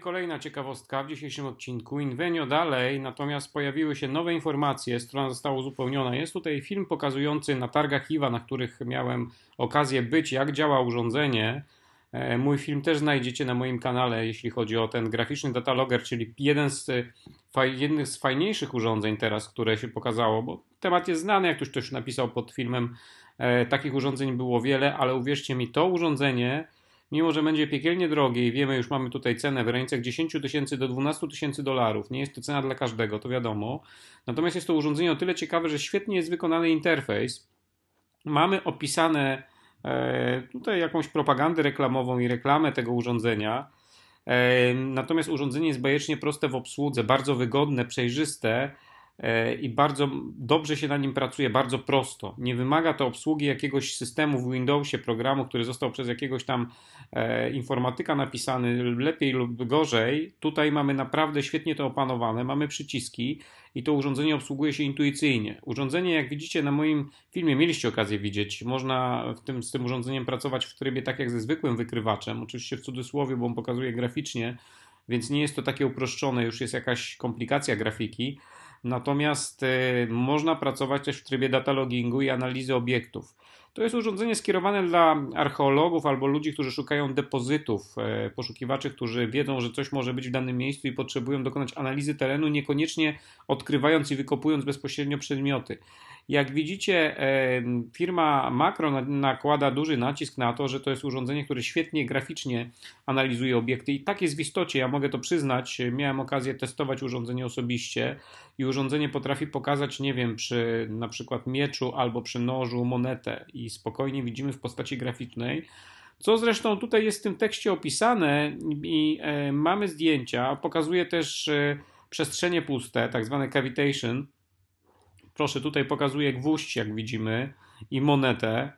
kolejna ciekawostka w dzisiejszym odcinku Inwenio dalej, natomiast pojawiły się nowe informacje, strona została uzupełniona. Jest tutaj film pokazujący na targach IWA, na których miałem okazję być, jak działa urządzenie. E, mój film też znajdziecie na moim kanale, jeśli chodzi o ten graficzny dataloger, czyli jeden z, e, jednych z fajniejszych urządzeń teraz, które się pokazało, bo temat jest znany, jak ktoś coś napisał pod filmem. E, takich urządzeń było wiele, ale uwierzcie mi, to urządzenie Mimo, że będzie piekielnie drogie i wiemy, już mamy tutaj cenę w granicach 10 tysięcy do 12 tysięcy dolarów. Nie jest to cena dla każdego, to wiadomo. Natomiast jest to urządzenie o tyle ciekawe, że świetnie jest wykonany interfejs. Mamy opisane e, tutaj jakąś propagandę reklamową i reklamę tego urządzenia. E, natomiast urządzenie jest bajecznie proste w obsłudze, bardzo wygodne, przejrzyste E, i bardzo dobrze się na nim pracuje, bardzo prosto. Nie wymaga to obsługi jakiegoś systemu w Windowsie, programu, który został przez jakiegoś tam e, informatyka napisany, lepiej lub gorzej. Tutaj mamy naprawdę świetnie to opanowane, mamy przyciski i to urządzenie obsługuje się intuicyjnie. Urządzenie, jak widzicie na moim filmie, mieliście okazję widzieć, można w tym, z tym urządzeniem pracować w trybie tak jak ze zwykłym wykrywaczem, oczywiście w cudzysłowie, bo on pokazuje graficznie, więc nie jest to takie uproszczone, już jest jakaś komplikacja grafiki Natomiast y, można pracować też w trybie data loggingu i analizy obiektów. To jest urządzenie skierowane dla archeologów albo ludzi, którzy szukają depozytów, e, poszukiwaczy, którzy wiedzą, że coś może być w danym miejscu i potrzebują dokonać analizy terenu, niekoniecznie odkrywając i wykopując bezpośrednio przedmioty. Jak widzicie, firma Macro nakłada duży nacisk na to, że to jest urządzenie, które świetnie graficznie analizuje obiekty i tak jest w istocie, ja mogę to przyznać, miałem okazję testować urządzenie osobiście i urządzenie potrafi pokazać, nie wiem, przy na przykład mieczu albo przy nożu monetę i spokojnie widzimy w postaci graficznej, co zresztą tutaj jest w tym tekście opisane i e, mamy zdjęcia, pokazuje też e, przestrzenie puste, tak zwane cavitation, Proszę, tutaj pokazuję gwóźdź, jak widzimy, i monetę.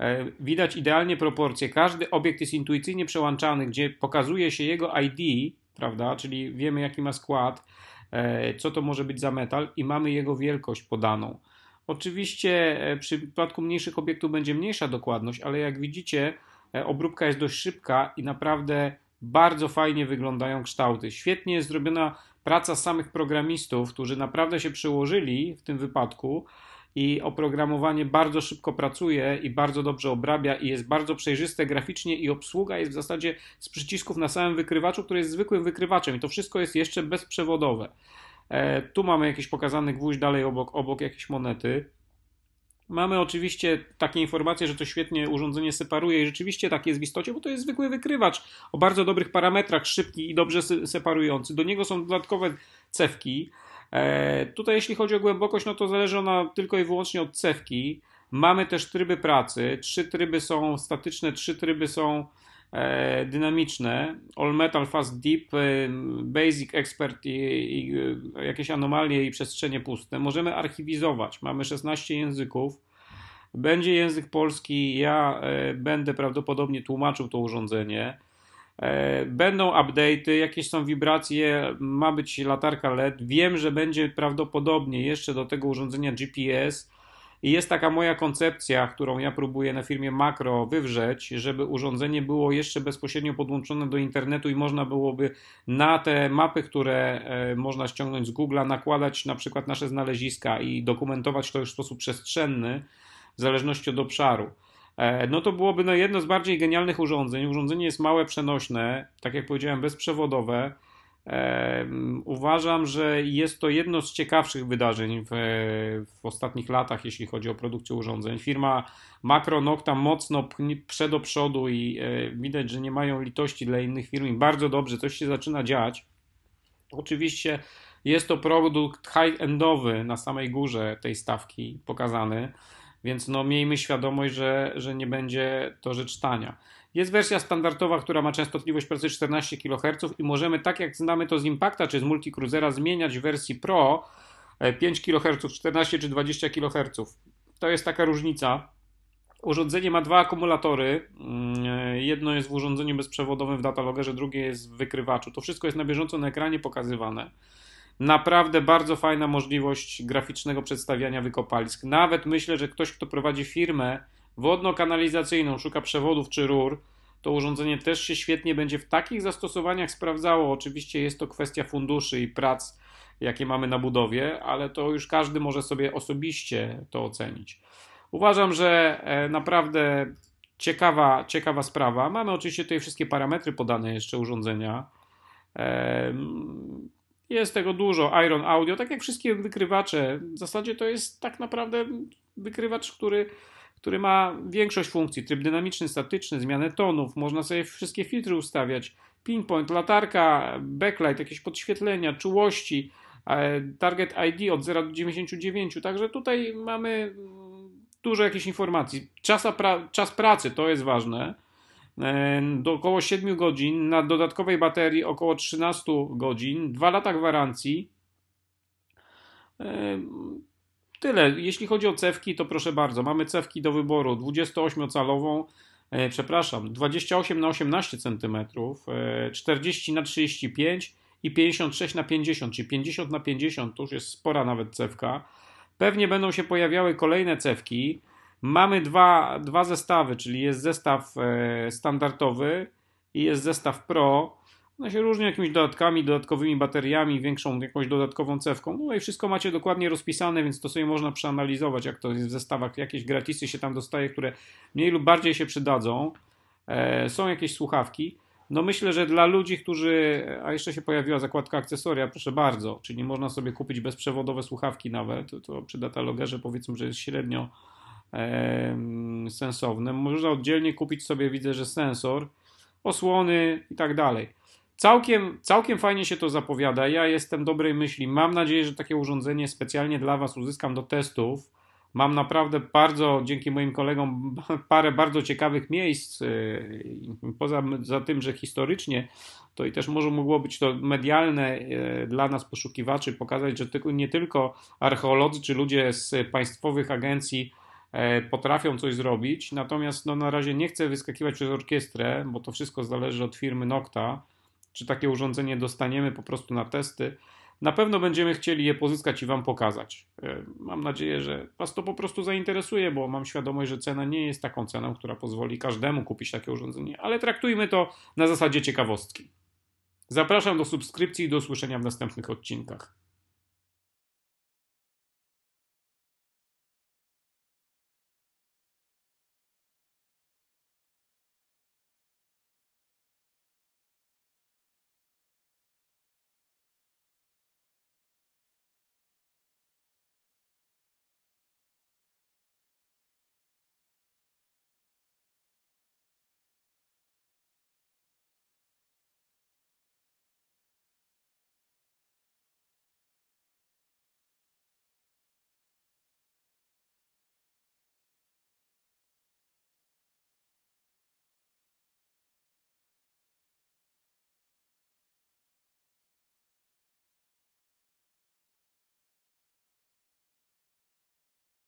E, widać idealnie proporcje. Każdy obiekt jest intuicyjnie przełączany, gdzie pokazuje się jego ID, prawda? Czyli wiemy, jaki ma skład, e, co to może być za metal, i mamy jego wielkość podaną. Oczywiście e, przy przypadku mniejszych obiektów będzie mniejsza dokładność, ale jak widzicie, obróbka jest dość szybka i naprawdę bardzo fajnie wyglądają kształty. Świetnie jest zrobiona praca samych programistów, którzy naprawdę się przyłożyli w tym wypadku i oprogramowanie bardzo szybko pracuje i bardzo dobrze obrabia i jest bardzo przejrzyste graficznie i obsługa jest w zasadzie z przycisków na samym wykrywaczu, który jest zwykłym wykrywaczem i to wszystko jest jeszcze bezprzewodowe. E, tu mamy jakiś pokazany gwóźdź dalej obok, obok jakiejś monety. Mamy oczywiście takie informacje, że to świetnie urządzenie separuje i rzeczywiście tak jest w istocie, bo to jest zwykły wykrywacz o bardzo dobrych parametrach, szybki i dobrze separujący. Do niego są dodatkowe cewki. E, tutaj jeśli chodzi o głębokość, no to zależy ona tylko i wyłącznie od cewki. Mamy też tryby pracy. Trzy tryby są statyczne, trzy tryby są E, dynamiczne, all metal, fast deep, e, basic expert i, i e, jakieś anomalie i przestrzenie puste. Możemy archiwizować. Mamy 16 języków. Będzie język polski, ja będę prawdopodobnie tłumaczył to urządzenie. Będą update'y, jakieś są wibracje, ma być latarka LED. Wiem, że będzie prawdopodobnie jeszcze do tego urządzenia GPS i jest taka moja koncepcja, którą ja próbuję na firmie Makro wywrzeć, żeby urządzenie było jeszcze bezpośrednio podłączone do internetu i można byłoby na te mapy, które e, można ściągnąć z Google'a, nakładać na przykład nasze znaleziska i dokumentować to już w sposób przestrzenny, w zależności od obszaru. E, no to byłoby no jedno z bardziej genialnych urządzeń. Urządzenie jest małe, przenośne, tak jak powiedziałem, bezprzewodowe Uważam, że jest to jedno z ciekawszych wydarzeń w, w ostatnich latach, jeśli chodzi o produkcję urządzeń. Firma Nocta mocno prze do przodu i e, widać, że nie mają litości dla innych firm. I bardzo dobrze, coś się zaczyna dziać. Oczywiście jest to produkt high-endowy na samej górze tej stawki pokazany, więc no miejmy świadomość, że, że nie będzie to rzecz tania. Jest wersja standardowa, która ma częstotliwość pracy 14 kHz i możemy, tak jak znamy to z Impacta czy z Multicruisera, zmieniać w wersji Pro 5 kHz, 14 czy 20 kHz. To jest taka różnica. Urządzenie ma dwa akumulatory. Mm, jedno jest w urządzeniu bezprzewodowym w datalogerze, drugie jest w wykrywaczu. To wszystko jest na bieżąco na ekranie pokazywane. Naprawdę bardzo fajna możliwość graficznego przedstawiania wykopalisk. Nawet myślę, że ktoś, kto prowadzi firmę, wodno-kanalizacyjną, szuka przewodów czy rur, to urządzenie też się świetnie będzie w takich zastosowaniach sprawdzało. Oczywiście jest to kwestia funduszy i prac, jakie mamy na budowie, ale to już każdy może sobie osobiście to ocenić. Uważam, że e, naprawdę ciekawa, ciekawa sprawa. Mamy oczywiście tutaj wszystkie parametry podane jeszcze urządzenia. E, jest tego dużo. Iron Audio, tak jak wszystkie wykrywacze, w zasadzie to jest tak naprawdę wykrywacz, który który ma większość funkcji, tryb dynamiczny, statyczny, zmianę tonów, można sobie wszystkie filtry ustawiać, pinpoint, latarka, backlight, jakieś podświetlenia, czułości, e, target ID od 0 do 99, także tutaj mamy mm, dużo jakichś informacji. Czas, pra czas pracy to jest ważne, e, do około 7 godzin, na dodatkowej baterii około 13 godzin, 2 lata gwarancji. E, Tyle. Jeśli chodzi o cewki, to proszę bardzo, mamy cewki do wyboru 28-calową, e, przepraszam, 28 na 18 cm, e, 40 na 35 i 56 na 50, czyli 50 na 50 to już jest spora nawet cewka. Pewnie będą się pojawiały kolejne cewki. Mamy dwa, dwa zestawy, czyli jest zestaw e, standardowy i jest zestaw Pro. Ona no się różni jakimiś dodatkami, dodatkowymi bateriami, większą jakąś dodatkową cewką. No i wszystko macie dokładnie rozpisane, więc to sobie można przeanalizować, jak to jest w zestawach. Jakieś gratisy się tam dostaje, które mniej lub bardziej się przydadzą. E, są jakieś słuchawki. No myślę, że dla ludzi, którzy... A jeszcze się pojawiła zakładka akcesoria, proszę bardzo. Czyli można sobie kupić bezprzewodowe słuchawki nawet. To, to przy datalogerze powiedzmy, że jest średnio e, sensowne. Można oddzielnie kupić sobie, widzę, że sensor, osłony i tak dalej. Całkiem, całkiem fajnie się to zapowiada. Ja jestem dobrej myśli. Mam nadzieję, że takie urządzenie specjalnie dla Was uzyskam do testów. Mam naprawdę bardzo, dzięki moim kolegom, parę bardzo ciekawych miejsc. Y, poza za tym, że historycznie, to i też może mogło być to medialne y, dla nas, poszukiwaczy, pokazać, że nie tylko archeolodzy czy ludzie z państwowych agencji e, potrafią coś zrobić. Natomiast no, na razie nie chcę wyskakiwać przez orkiestrę, bo to wszystko zależy od firmy Nocta czy takie urządzenie dostaniemy po prostu na testy. Na pewno będziemy chcieli je pozyskać i Wam pokazać. E, mam nadzieję, że Was to po prostu zainteresuje, bo mam świadomość, że cena nie jest taką ceną, która pozwoli każdemu kupić takie urządzenie, ale traktujmy to na zasadzie ciekawostki. Zapraszam do subskrypcji i do słyszenia w następnych odcinkach.